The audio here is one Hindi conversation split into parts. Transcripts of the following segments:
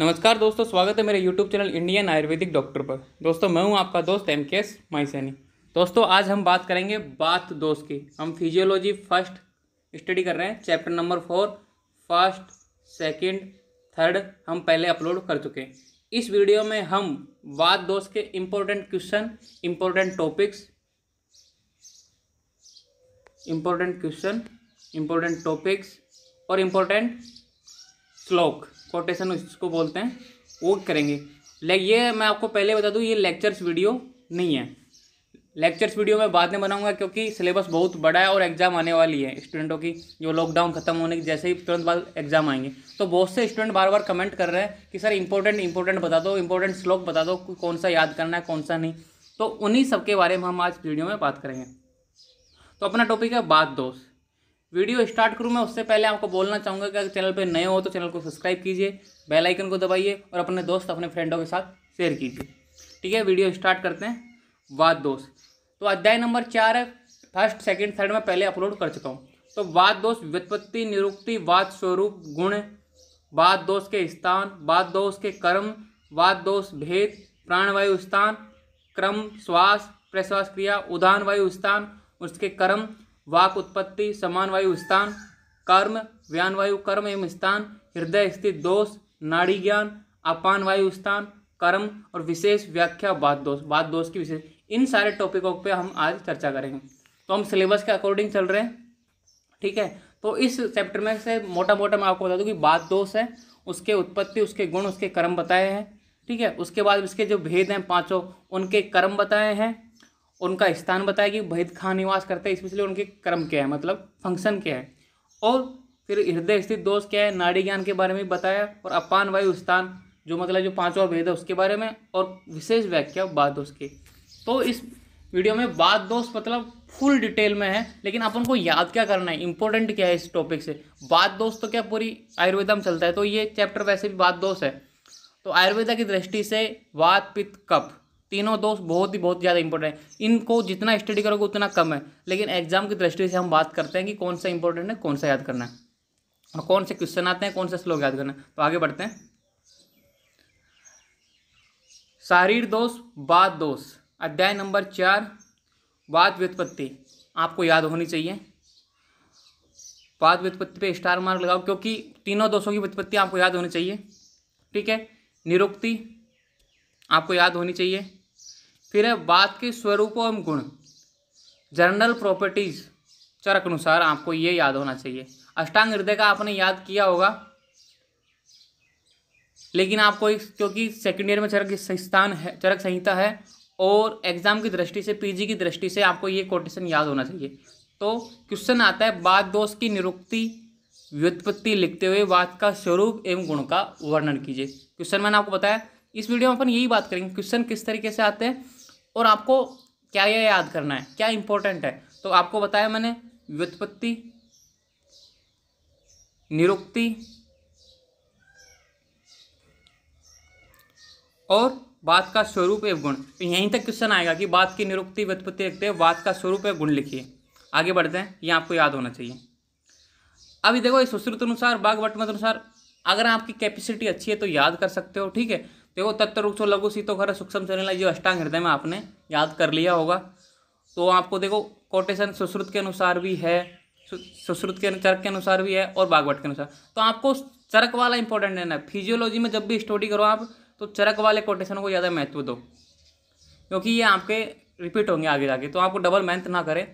नमस्कार दोस्तों स्वागत है मेरे YouTube channel Indian Ayurvedic doctor पर दोस्तों मैं हूं आपका दोस्त एम के एस दोस्तों आज हम बात करेंगे बात दोस्त की हम फिजियोलॉजी फर्स्ट स्टडी कर रहे हैं chapter number four first second third हम पहले अपलोड कर चुके हैं इस वीडियो में हम बात दोस्त के important question important topics important question important topics और इम्पोर्टेंट श्लोक कोटेशन उसको बोलते हैं वो करेंगे लेक ये मैं आपको पहले बता दूँ ये लेक्चर्स वीडियो नहीं है लेक्चर्स वीडियो मैं बाद में बनाऊंगा क्योंकि सिलेबस बहुत बड़ा है और एग्ज़ाम आने वाली है स्टूडेंटों की जो लॉकडाउन खत्म होने के जैसे ही तुरंत बाद एग्ज़ाम आएंगे तो बहुत से स्टूडेंट बार बार कमेंट कर रहे हैं कि सर इंपॉर्टेंट इंपॉर्टेंट बता दो इंपॉर्टेंट श्लोक बता दो कौन सा याद करना है कौन सा नहीं तो उन्हीं सबके बारे में हम आज वीडियो में बात करेंगे तो अपना टॉपिक है बात दोस्त वीडियो स्टार्ट करूँ मैं उससे पहले आपको बोलना चाहूँगा कि अगर चैनल पर नए हो तो चैनल को सब्सक्राइब कीजिए बेल आइकन को दबाइए और अपने दोस्त अपने फ्रेंडों के साथ शेयर कीजिए ठीक है वीडियो स्टार्ट करते हैं वाद दोष तो अध्याय नंबर चार है फर्स्ट सेकेंड थर्ड में पहले अपलोड कर चुका हूँ तो वाद दोष व्युत्पत्ति निरुक्ति वाद स्वरूप गुण वाद दोष के स्थान वाद दोष के कर्म वाद दोष भेद प्राणवायु स्थान क्रम श्वास प्रश्वास क्रिया उदान वायु स्थान उसके कर्म वाक उत्पत्ति समान वायु स्थान कर्म व्यान वायु कर्म एवं स्थान हृदय स्थित दोष नाड़ी ज्ञान अपान वायु स्थान कर्म और विशेष व्याख्या बात दोष बात दोष की विशेष इन सारे टॉपिकों पे हम आज चर्चा करेंगे तो हम सिलेबस के अकॉर्डिंग चल रहे हैं ठीक है तो इस चैप्टर में से मोटा मोटा मैं आपको बता दूँ कि बात दोष है उसके उत्पत्ति उसके गुण उसके कर्म बताए हैं ठीक है उसके बाद उसके जो भेद हैं पाँचों उनके कर्म बताए हैं उनका स्थान बताया कि भैद खान निवास करते हैं इसलिए उनके कर्म क्या है मतलब फंक्शन क्या है और फिर हृदय स्थित दोष क्या है नाड़ी ज्ञान के बारे में बताया और अपान वायु स्थान जो मतलब जो पांच और भेद है उसके बारे में और विशेष व्याख्या बाद दोष की तो इस वीडियो में बाद दोष मतलब फुल डिटेल में है लेकिन अपन को याद क्या करना है इंपॉर्टेंट क्या है इस टॉपिक से बाद दोष तो क्या पूरी आयुर्वेदा में चलता है तो ये चैप्टर वैसे भी बाद दोष है तो आयुर्वेदा की दृष्टि से वात पित्त कफ तीनों दोस्त बहुत ही बहुत ज़्यादा इंपॉर्टेंट है इनको जितना स्टडी करोगे उतना कम है लेकिन एग्जाम की दृष्टि से हम बात करते हैं कि कौन सा इंपॉर्टेंट है कौन सा याद करना है और कौन से क्वेश्चन आते हैं कौन से श्लोक याद करना है तो आगे बढ़ते हैं शारीर दोष बाद दोष अध्याय नंबर चार वाद व्युत्पत्ति आपको याद होनी चाहिए वाद व्युत्पत्ति पे स्टार मार्क लगाओ क्योंकि तीनों दोषों की व्युत्पत्ति आपको याद होनी चाहिए ठीक है निरुक्ति आपको याद होनी चाहिए फिर है बात के स्वरूप एवं गुण जनरल प्रॉपर्टीज़ चरक अनुसार आपको ये याद होना चाहिए अष्टांग हृदय का आपने याद किया होगा लेकिन आपको क्योंकि सेकेंड ईयर में चरक स्थान है चरक संहिता है और एग्ज़ाम की दृष्टि से पीजी की दृष्टि से आपको ये कोटेशन याद होना चाहिए तो क्वेश्चन आता है बाद दोष की निरुक्ति व्युत्पत्ति लिखते हुए बात का स्वरूप एवं गुण का वर्णन कीजिए क्वेश्चन मैंने आपको बताया इस वीडियो में अपन यही बात करेंगे क्वेश्चन किस तरीके से आते हैं और आपको क्या यह याद करना है क्या इंपॉर्टेंट है तो आपको बताया मैंने व्युत्पत्ति निरुक्ति और बात का स्वरूप एवं गुण तो यहीं तक क्वेश्चन आएगा कि बात की निरुक्ति व्युत्पत्ति रखते हैं बात का स्वरूप एवं गुण लिखिए आगे बढ़ते हैं ये आपको याद होना चाहिए अभी देखो इस सुश्रुत अनुसार बाघ अनुसार अगर आपकी कैपेसिटी अच्छी है तो याद कर सकते हो ठीक है देखो तत्व रुक्षो लघु सीतो खर सूक्ष्म सरला जो अष्टांग हृदय में आपने याद कर लिया होगा तो आपको देखो कोटेशन सुश्रुत के अनुसार भी है सुश्रुत के चरक के अनुसार भी है और बागवट के अनुसार तो आपको चरक वाला इंपॉर्टेंट लेना है फिजियोलॉजी में जब भी स्टडी करो आप तो चरक वाले कोटेशन को ज़्यादा महत्व दो क्योंकि ये आपके रिपीट होंगे आगे जाके तो आपको डबल मेहनत ना करें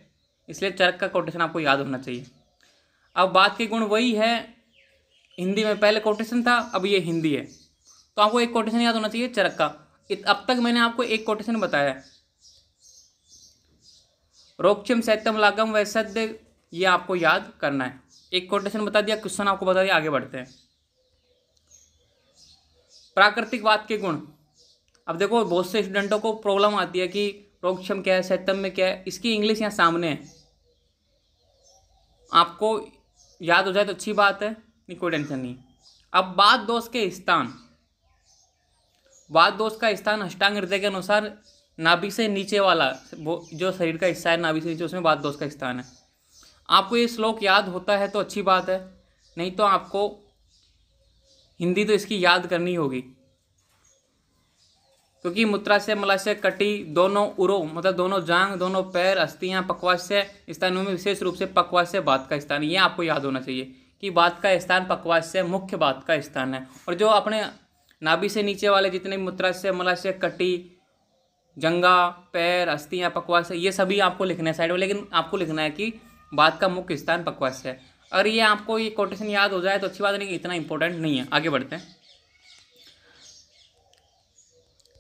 इसलिए चरक का कोटेशन आपको याद होना चाहिए अब बात के गुण वही है हिंदी में पहले कोटेशन था अब ये हिंदी है तो आपको एक कोटेशन याद होना चाहिए चरक का अब तक मैंने आपको एक कोटेशन बताया है रोक्षम सैतम लागम वैसद्य ये आपको याद करना है एक कोटेशन बता दिया क्वेश्चन आपको बता दिया आगे बढ़ते हैं प्राकृतिक वाद के गुण अब देखो बहुत से स्टूडेंटों को प्रॉब्लम आती है कि रोक्षम क्या है सैतम में क्या है इसकी इंग्लिश यहाँ सामने है आपको याद हो जाए तो अच्छी बात है नहीं कोई टेंशन नहीं अब बात दोस्त के स्थान वात दोष का स्थान अष्टांग हृदय के अनुसार नाभि से नीचे वाला वो जो शरीर का हिस्सा है नाभि से नीचे उसमें वात दोष का स्थान है आपको ये श्लोक याद होता है तो अच्छी बात है नहीं तो आपको हिंदी तो इसकी याद करनी होगी क्योंकि मूत्राशय मलाशय कटी दोनों उरो मतलब दोनों जांग दोनों पैर अस्थियाँ पकवाशय स्थानों में विशेष रूप से पकवाशय बात का स्थान ये आपको याद होना चाहिए कि बात का स्थान पकवाशय मुख्य बात का स्थान है और जो अपने नाभि से नीचे वाले जितने मूत्राशय मलाशय कटी जंगा पैर अस्थियाँ पकवास ये सभी आपको लिखना है साइड में लेकिन आपको लिखना है कि बात का मुख्य स्थान पकवास है अगर ये आपको ये कोटेशन याद हो जाए तो अच्छी बात नहीं इतना इंपॉर्टेंट नहीं है आगे बढ़ते हैं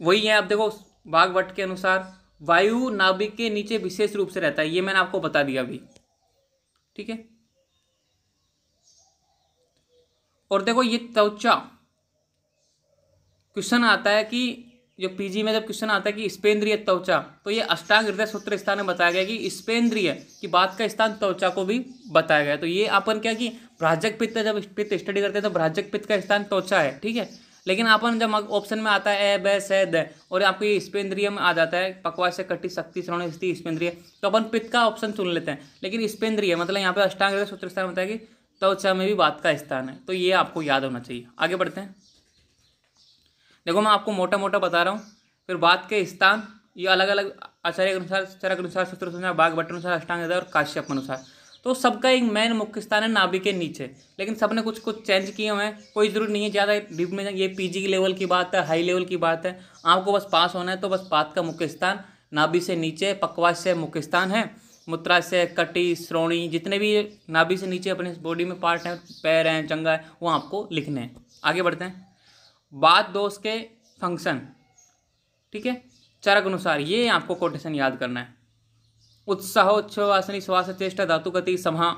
वही है आप देखो भागवट के अनुसार वायु नाभिक के नीचे विशेष रूप से रहता है ये मैंने आपको बता दिया अभी ठीक है और देखो ये त्वचा क्वेश्चन आता है कि जो पीजी में जब क्वेश्चन आता है कि स्पेंद्रिय त्वचा तो ये अष्टांग हृदय सूत्र स्थान में बताया गया कि स्पेंद्रिय की बात का स्थान त्वचा को भी बताया गया तो ये अपन क्या कि भ्राजक पित्त जब पित्त स्टडी करते हैं तो भ्राजक पित्त का स्थान त्वचा है ठीक है लेकिन अपन जब ऑप्शन में आता है ए ब स द और आपको ये स्पेंद्रिय में आ जाता है पकवा से कटी शक्ति श्रवण स्थिति स्पेंद्रिय तो अपन पित्त का ऑप्शन चुन लेते हैं लेकिन स्पेंद्रिय मतलब यहाँ पे अष्टांग सूत्र स्थान बताया कि त्वचा में भी बात का स्थान है तो ये आपको याद होना चाहिए आगे बढ़ते हैं देखो मैं आपको मोटा मोटा बता रहा हूँ फिर बात के स्थान ये अलग अलग आचार्य के अनुसार चरक अनुसार सूत्र अनुसार बाघ भट्ट अनुसार अष्टांग और काश्यप अनुसार तो सबका एक मेन मुख्य स्थान है नाभि के नीचे लेकिन सबने कुछ कुछ चेंज किए हुए हैं कोई जरूर नहीं है ज़्यादा डीप में ये पीजी की लेवल की बात है हाई लेवल की बात है आपको बस पास होना है तो बस पात का मुख्य स्थान नाभि से नीचे पकवास से मुख्य स्थान है मुत्रा से कटी श्रोणी जितने भी नाभि से नीचे अपने बॉडी में पार्ट हैं पैर हैं चंगा है वो आपको लिखने हैं आगे बढ़ते हैं बाद दोष के फंक्शन ठीक है चरक अनुसार ये आपको कोटेशन याद करना है उत्साह उत्सवासनी श्वास चेष्टा धातु गति समा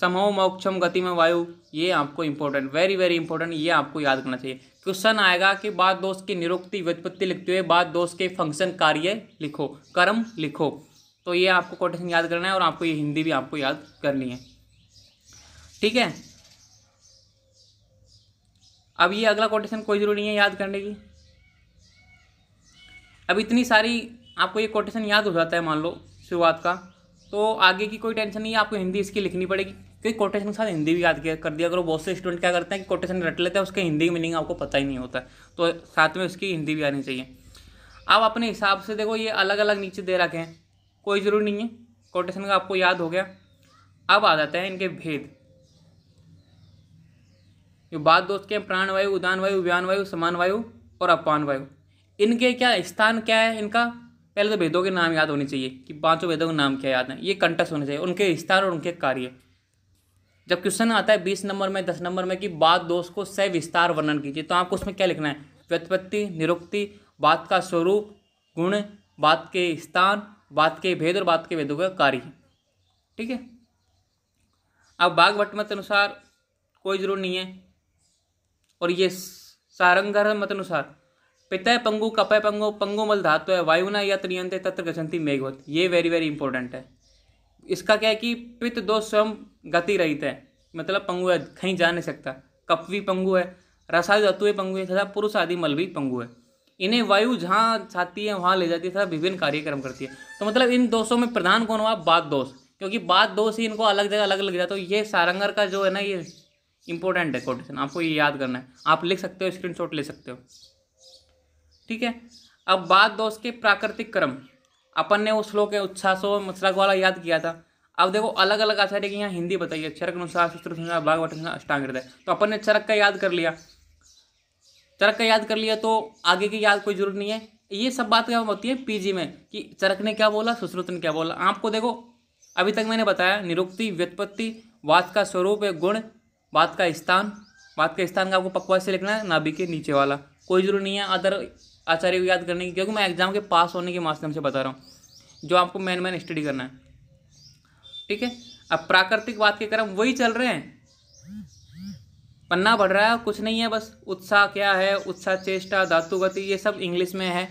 समो मोक्षम गति में वायु ये आपको इंपॉर्टेंट वेरी वेरी इंपॉर्टेंट ये आपको याद करना चाहिए क्वेश्चन आएगा कि बाद दोष की निरुक्ति व्युत्पत्ति लिखते हुए बाद दोष के फंक्शन कार्य लिखो कर्म लिखो तो ये आपको कोटेशन याद करना है और आपको ये हिंदी भी आपको याद करनी है ठीक है अब ये अगला कोटेशन कोई ज़रूरी नहीं है याद करने की अब इतनी सारी आपको ये कोटेशन याद हो जाता है मान लो शुरुआत का तो आगे की कोई टेंशन नहीं है आपको हिंदी इसकी लिखनी पड़ेगी क्योंकि कोटेशन के साथ हिंदी भी याद कर दिया अगर बहुत से स्टूडेंट क्या करते हैं कि कोटेशन रट लेते हैं उसके हिंदी मीनिंग आपको पता ही नहीं होता तो साथ में उसकी हिंदी भी आनी चाहिए आप अपने हिसाब से देखो ये अलग अलग नीचे दे रखे हैं कोई ज़रूरी नहीं है कोटेशन का आपको याद हो गया अब आ जाते हैं इनके भेद जो बाद दोष के प्राणवायु उदान वायु व्यान वायु समान वायु और अपान वायु इनके क्या स्थान क्या है इनका पहले तो वेदों के नाम याद होने चाहिए कि पांचों वेदों के नाम क्या याद हैं ये कंटस होने चाहिए उनके स्थान और उनके कार्य जब क्वेश्चन आता है बीस नंबर में दस नंबर में कि बाद दोष को सह विस्तार वर्णन कीजिए तो आपको उसमें क्या लिखना है व्यत्पत्ति निरुक्ति बात का स्वरूप गुण बात के स्थान बात के भेद और बात के भेदों का कार्य ठीक है अब बाघ भट्ट मत अनुसार कोई ज़रूर नहीं है और ये सारंगर मत अनुसार पितय पंगु कपय पंगु पंगु मल धातु है वायुना या त्रियंते तत्र गचंती मेघवत ये वेरी वेरी इंपॉर्टेंट है इसका क्या है कि पित दो स्वयं गति रहित है मतलब पंगु है कहीं जा नहीं सकता कप भी पंगु है रसायु धातु पंगु है तथा पुरुष आदि मल भी पंगु है इन्हें वायु जहाँ चाहती है वहाँ ले जाती है तथा विभिन्न कार्यक्रम करती है तो मतलब इन दोषों में प्रधान कौन हुआ बाद दोष क्योंकि बाद दोष ही इनको अलग जगह अलग लग जाता है तो ये सारंगर का जो है ना ये इंपॉर्टेंट है कोटेशन आपको ये याद करना है आप लिख सकते हो स्क्रीनशॉट ले सकते हो ठीक है अब बात दोस्त के प्राकृतिक क्रम अपन ने उस श्लोक है उत्साह मसलक वाला याद किया था अब देखो अलग अलग आचार्य की यहाँ हिंदी बताइए चरक अनुसार सूत्र अनुसार भागवत अनुसार अष्टांग हृदय तो अपन ने चरक का याद कर लिया चरक का याद कर लिया तो आगे की याद कोई जरूरत नहीं है ये सब बात क्या होती है पीजी में कि चरक ने क्या बोला सुश्रुत ने क्या बोला आपको देखो अभी तक मैंने बताया निरुक्ति व्युत्पत्ति वाद का स्वरूप गुण बात का स्थान बात का स्थान का आपको पकवास से लिखना है नाभि के नीचे वाला कोई ज़रूरी नहीं है अदर आचार्य को याद करने की क्योंकि मैं एग्ज़ाम के पास होने के माध्यम से बता रहा हूँ जो आपको मैन मैन स्टडी करना है ठीक है अब प्राकृतिक बात के क्रम वही चल रहे हैं पन्ना बढ़ रहा है कुछ नहीं है बस उत्साह क्या है उत्साह चेष्टा धातु गति ये सब इंग्लिश में है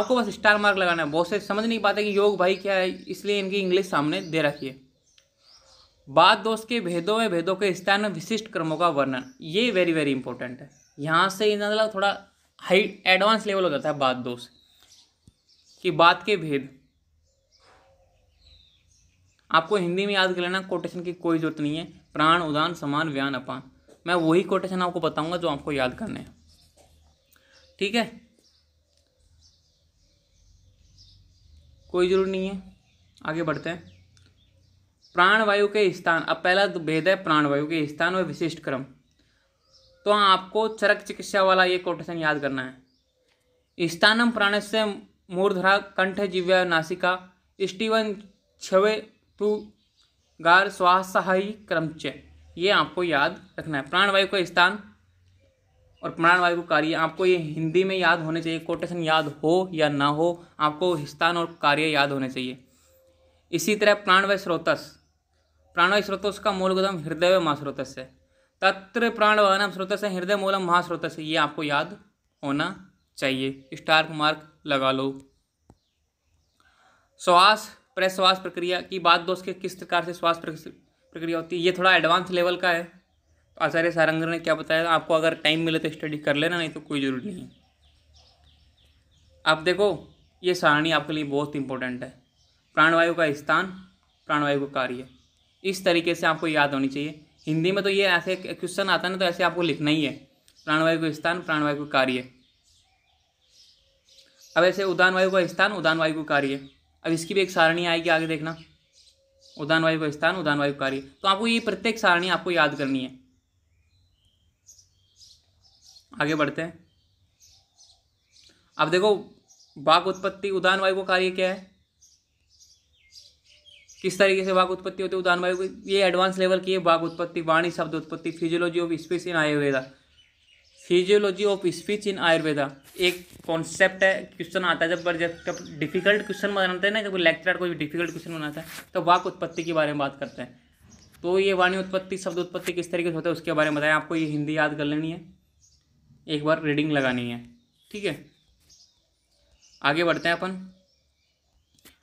आपको बस स्टार मार्क लगाना है बहुत से समझ नहीं पाते कि योग भाई क्या है इसलिए इनकी इंग्लिश सामने दे रखी है बाद दोष के भेदों में भेदों के स्थान में विशिष्ट क्रमों का वर्णन ये वेरी वेरी इंपॉर्टेंट है यहाँ से मतलब थोड़ा हाई एडवांस लेवल हो जाता है बाद दोष कि बात के भेद आपको हिंदी में याद कर लेना कोटेशन की कोई जरूरत नहीं है प्राण उदान समान व्यान अपान मैं वही कोटेशन आपको बताऊंगा जो आपको याद करने हैं ठीक है कोई जरूरत नहीं है आगे बढ़ते हैं प्राणवायु के स्थान अब पहला तो भेद है प्राणवायु के स्थान और विशिष्ट क्रम तो आपको चरक चिकित्सा वाला ये कोटेशन याद करना है स्थानम प्राणस से मूर्धरा कंठ जीव्य नासिका स्टीवन छवे टू गार श्वासहायी क्रमच ये आपको याद रखना है प्राणवायु का स्थान और प्राणवायु का कार्य आपको ये हिंदी में याद होने चाहिए कोटेशन याद हो या ना हो आपको स्थान और कार्य याद होने चाहिए इसी तरह प्राणवय स्रोतस प्राणवायु स्रोत का मूल गोदम हृदय महास्रोत से तत्र प्राणवाहनम स्रोत से हृदय मूलम महास्रोत से ये आपको याद होना चाहिए स्टार्क मार्क लगा लो श्वास प्रश्वास प्रक्रिया की बात दोस्त के किस प्रकार से श्वास प्रक्रिया होती है ये थोड़ा एडवांस लेवल का है तो आचार्य सारंगर ने क्या बताया आपको अगर टाइम मिले तो स्टडी कर लेना नहीं तो कोई ज़रूरी नहीं आप देखो ये सारणी आपके लिए बहुत इंपॉर्टेंट है प्राणवायु का स्थान प्राणवायु का कार्य इस तरीके से आपको याद होनी चाहिए हिंदी में तो ये ऐसे क्वेश्चन आता है ना तो ऐसे आपको लिखना ही है प्राणवायु का स्थान प्राणवायु का कार्य अब ऐसे उदान वायु का स्थान उदान वायु का कार्य अब इसकी भी एक सारणी आएगी आगे देखना उदान वायु का स्थान उदान वायु कार्य तो आपको ये प्रत्येक सारणी आपको याद करनी है आगे बढ़ते हैं अब देखो बाघ उत्पत्ति उदान वायु का कार्य क्या है किस तरीके से वाक उत्पत्ति होती है उदाहरण वायु ये एडवांस लेवल की है वाक उत्पत्ति वाणी शब्द उत्पत्ति physiology of speech in Ayurveda physiology of speech in Ayurveda एक कॉन्सेप्ट है क्वेश्चन आता है जब जब जब डिफिकल्ट क्वेश्चन बनाते हैं ना जब लेक्चर कोई डिफिकल्ट क्वेश्चन बनाता है तो वाक उत्पत्ति के बारे में बात करते हैं तो ये वाणी उत्पत्ति शब्द उत्पत्ति किस तरीके से होता है उसके बारे में बताएं आपको ये हिंदी याद कर लेनी है एक बार रीडिंग लगानी है ठीक है आगे बढ़ते हैं अपन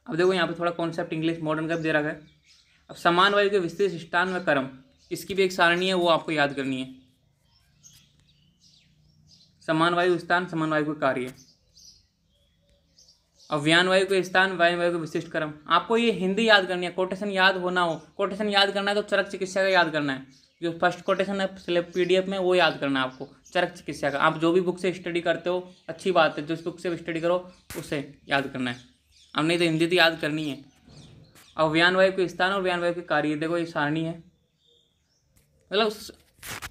अब देखो यहाँ पर थोड़ा कॉन्सेप्ट इंग्लिश मॉडर्न का दे रखा है अब समान वायु के विस्तृत स्थान व कर्म इसकी भी एक सारणी है वो आपको याद करनी है समान वायु स्थान समान वायु का कार्य अव्यान वायु के स्थान वायु वायु के विशिष्ट कर्म आपको ये हिंदी याद करनी है कोटेशन याद होना हो कोटेशन याद करना है तो चरक चिकित्सा का याद करना है जो फर्स्ट कोटेशन है पी में वो याद करना है आपको चरक चिकित्सा का आप जो भी बुक से स्टडी करते हो अच्छी बात है जिस बुक से स्टडी करो उसे याद करना है अब नहीं तो हिंदी तो याद करनी है और व्यान वायु के स्थान और व्यान वायु के कार्य देखो ये सारणी है मतलब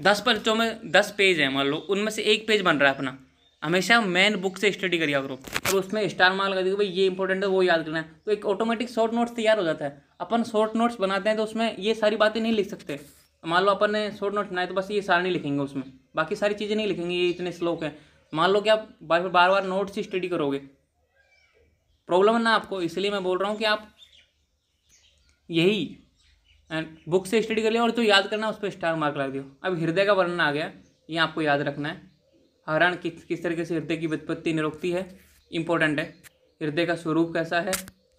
दस पर्चों में दस पेज है मान लो उनमें से एक पेज बन रहा है अपना हमेशा मेन बुक से स्टडी करिए करो और उसमें स्टार मार लगा दी भाई ये इंपॉर्टेंट है वो याद करना है तो एक ऑटोमेटिक शॉर्ट नोट्स तैयार हो जाता है अपन शॉर्ट नोट्स बनाते हैं तो उसमें ये सारी बातें नहीं लिख सकते मान लो अपन ने शॉर्ट नोट्स बनाए तो बस ये सारणी लिखेंगे उसमें बाकी सारी चीज़ें नहीं लिखेंगे ये इतने स्लोक हैं मान लो कि आप बार बार बार नोट्स ही स्टडी करोगे प्रॉब्लम है ना आपको इसलिए मैं बोल रहा हूँ कि आप यही बुक से स्टडी कर लिया और जो तो याद करना उस पर स्टार मार्क लगा दियो अब हृदय का वर्णन आ गया ये आपको याद रखना है हरण किस किस तरीके से हृदय की वित्पत्ति निरोकती है इंपॉर्टेंट है हृदय का स्वरूप कैसा है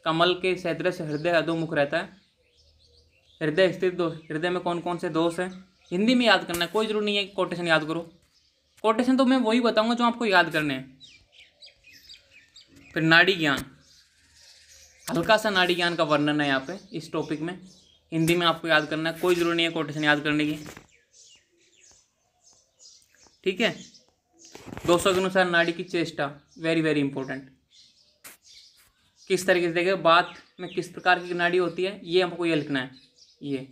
कमल के सैद्र से हृदय अधोमुख रहता है हृदय स्थित दोष हृदय में कौन कौन से दोष हैं हिंदी में याद करना है कोई ज़रूरी नहीं है कोटेशन याद करो कोटेशन तो मैं वही बताऊंगा जो आपको याद करने हैं फिर नाड़ी ज्ञान हल्का सा नाड़ी ज्ञान का वर्णन है यहाँ पे इस टॉपिक में हिंदी में आपको याद करना है कोई ज़रूरी नहीं है कोटेशन याद करने की ठीक है दोस्तों के अनुसार नाड़ी की चेष्टा वेरी वेरी इंपॉर्टेंट किस तरीके से देखें बात में किस प्रकार की नाड़ी होती है ये हमको ये लिखना है ये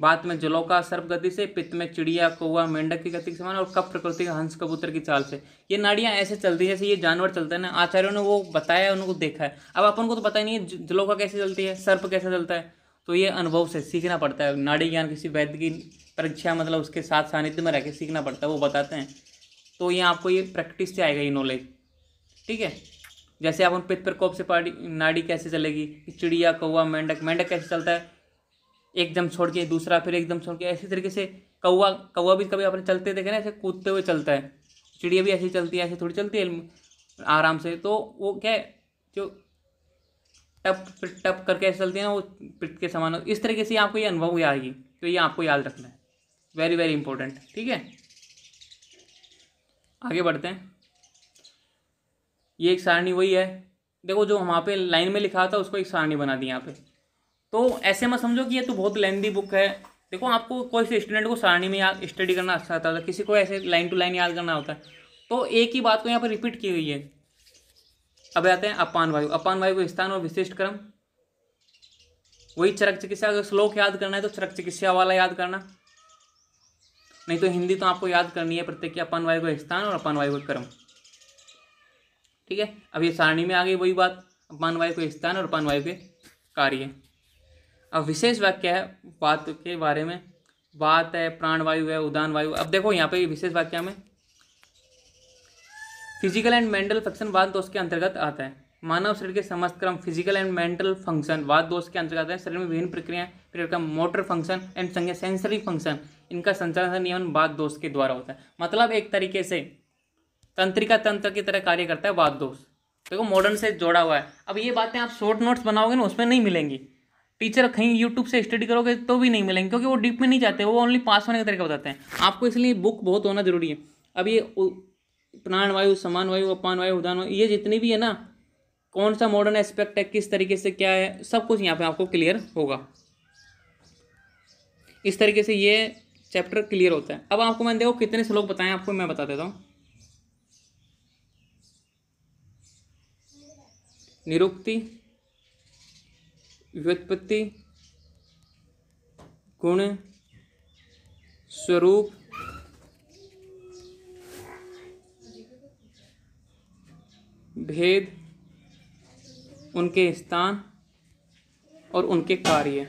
बात में जलों का सर्प गति से पित्त में चिड़िया कौआ मेंढक की गति के समान और कप प्रकृति का हंस कबूतर की चाल से ये नाड़ियाँ ऐसे चलती हैं जैसे ये जानवर चलते हैं ना आचार्यों ने वो बताया उनको देखा है अब अपन को तो पता ही नहीं है जलों का कैसे चलती है सर्प कैसे चलता है तो ये अनुभव से सीखना पड़ता है नाड़ी ज्ञान किसी वैद्य की परीक्षा मतलब उसके साथ सानिध्य में रह के सीखना पड़ता है वो बताते हैं तो ये आपको ये प्रैक्टिस से आएगा ये नॉलेज ठीक है जैसे आप उन पित्त प्रकोप से पाड़ी नाड़ी कैसे चलेगी चिड़िया कौआ मेंढक मेंढक कैसे चलता है एकदम छोड़ के दूसरा फिर एकदम छोड़ के ऐसी तरीके से कौवा कौवा भी कभी अपने चलते देखे ना ऐसे कूदते हुए चलता है चिड़िया भी ऐसी चलती है ऐसे थोड़ी चलती है आराम से तो वो क्या है जो टप टप करके ऐसे चलती है ना वो पिट के समान इस तरीके से आपको ये अनुभव हुआ आएगी तो ये आपको याद रखना है वेरी वेरी इंपॉर्टेंट ठीक है आगे बढ़ते हैं ये एक सारणी वही है देखो जो वहाँ पे लाइन में लिखा था उसको एक सारणी बना दी यहाँ पे तो ऐसे मत समझो कि ये तो बहुत लेंदी बुक है देखो आपको कोई से स्टूडेंट को सारणी में याद स्टडी करना अच्छा होता है किसी को ऐसे लाइन टू लाइन याद करना होता है तो एक ही बात को यहाँ पर रिपीट की हुई है अब आते हैं अपान वायु अपान वायु को स्थान और विशिष्ट क्रम वही चरक चिकित्सा अगर श्लोक याद करना है तो चरक चिकित्सा वाला याद करना नहीं तो हिंदी तो आपको याद करनी है प्रत्येक की अपान वायु का स्थान और अपान वायु का क्रम ठीक है अब ये सारणी में आ गई वही बात अपान वायु का स्थान और अपान वायु के कार्य अब विशेष वाक्य है बात के बारे में बात है प्राणवायु है उदान वायु अब देखो यहाँ पे विशेष वाक्य में फिजिकल एंड मेंटल फंक्शन वाद दोष के अंतर्गत आता है मानव शरीर के समस्त क्रम फिजिकल एंड मेंटल फंक्शन वाद दोष के अंतर्गत है शरीर में विभिन्न प्रक्रियाएं का मोटर फंक्शन एंड संज्ञा सेंसरी फंक्शन इनका संचालन नियमन वाद दोष के द्वारा होता है मतलब एक तरीके से तंत्रिका तंत्र की तरह कार्य करता है वाद दोष देखो मॉडर्न से जोड़ा हुआ है अब ये बातें आप शॉर्ट नोट्स बनाओगे ना उसमें नहीं मिलेंगी टीचर कहीं यूट्यूब से स्टडी करोगे तो भी नहीं मिलेंगे क्योंकि वो डीप में नहीं जाते वो ओनली पास होने का तरीका बताते हैं आपको इसलिए बुक बहुत होना जरूरी है अब ये प्राण वायु समान वायु अपान वायु उदान वायु ये जितनी भी है ना कौन सा मॉडर्न एस्पेक्ट है किस तरीके से क्या है सब कुछ यहाँ पे आपको क्लियर होगा इस तरीके से ये चैप्टर क्लियर होता है अब आपको मैंने देखो कितने श्लोक बताएं आपको मैं बता देता हूँ निरुक्ति व्युत्पत्ति गुण स्वरूप भेद उनके स्थान और उनके कार्य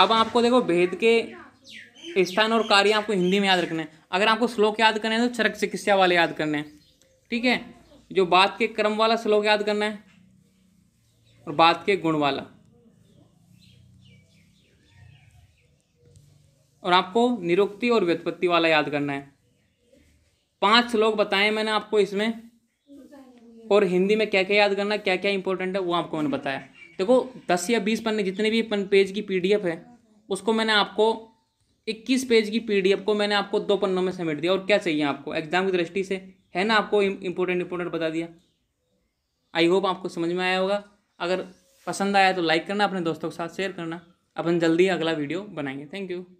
अब आपको देखो भेद के स्थान और कार्य आपको हिंदी में याद रखना है अगर आपको श्लोक याद करने हैं तो चरक चिकित्सा वाले याद करने हैं ठीक है जो बात के क्रम वाला श्लोक याद करना है और बात के गुण वाला और आपको निरुक्ति और व्युत्पत्ति वाला याद करना है पांच श्लोक बताए मैंने आपको इसमें और हिंदी में क्या क्या याद करना क्या क्या इंपॉर्टेंट है वो आपको मैंने बताया देखो दस या बीस पन्ने जितने भी पन पेज की पीडीएफ है उसको मैंने आपको इक्कीस पेज की पीडीएफ को मैंने आपको दो पन्नों में समेट दिया और क्या चाहिए आपको एग्जाम की दृष्टि से है ना आपको इम्पोर्टेंट इम्पोर्टेंट बता दिया आई होप आपको समझ में आया होगा अगर पसंद आया तो लाइक करना अपने दोस्तों के साथ शेयर करना अपन जल्दी अगला वीडियो बनाएंगे थैंक यू